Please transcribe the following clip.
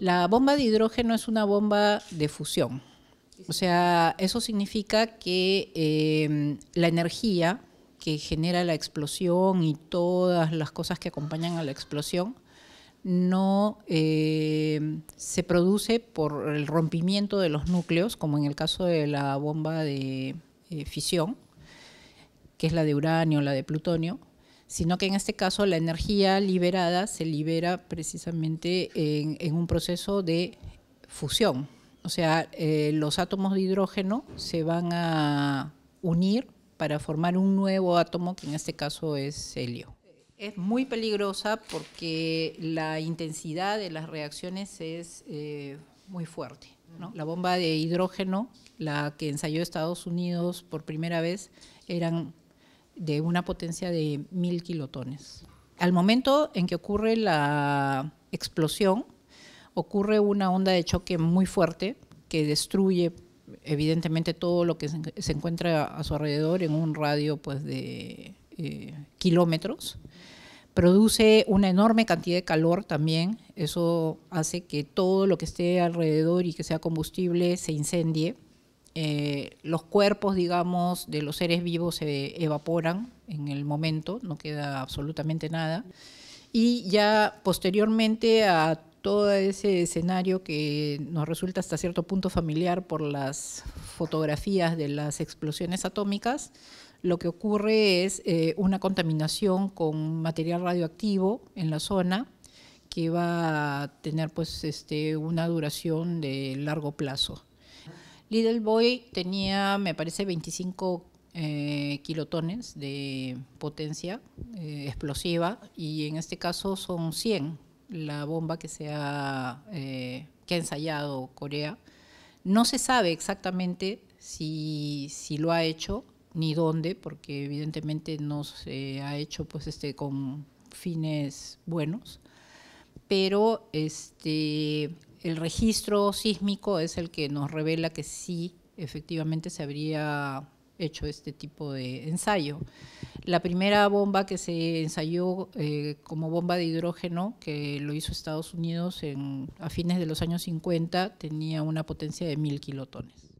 La bomba de hidrógeno es una bomba de fusión. O sea, eso significa que em, la energía que genera la explosión y todas las cosas que acompañan a la explosión no em, se produce por el rompimiento de los núcleos, como en el caso de la bomba de eh, fisión, que es la de uranio, la de plutonio, sino que en este caso la energía liberada se libera precisamente en, un proceso de fusión. O sea, eh, los átomos de hidrógeno se van a unir para formar un nuevo átomo, que en este caso es helio. Es muy peligrosa porque la intensidad de las reacciones es eh, muy fuerte. La bomba de hidrógeno, la que ensayó Estados Unidos por primera vez, eran de una potencia de mil kilotones. Al momento en que ocurre la explosión, ocurre una onda de choque muy fuerte que destruye evidentemente todo lo que se encuentra a su alrededor en un radio pues, de eh, kilómetros. Produce una enorme cantidad de calor también, eso hace que todo lo que esté alrededor y que sea combustible se incendie eh, los cuerpos, digamos, de los seres vivos se evaporan en el momento, no queda absolutamente nada. Y ya posteriormente a todo ese escenario que nos resulta hasta cierto punto familiar por las fotografías de las explosiones atómicas, lo que ocurre es eh, una contaminación con material radioactivo en la zona que va a tener pues este, una duración de largo plazo. Little Boy tenía, me parece, 25 eh, kilotones de potencia eh, explosiva y en este caso son 100 la bomba que, se eh, ha, ensayado Corea. No se sabe exactamente si, lo ha hecho ni dónde, porque evidentemente no se ha hecho pues, este, con fines buenos, pero este, el registro sísmico es el que nos revela que sí, efectivamente se habría hecho este tipo de ensayo. La primera bomba que se ensayó eh, como bomba de hidrógeno, que lo hizo Estados Unidos en, a fines de los años 50, tenía una potencia de 1.000 kilotones.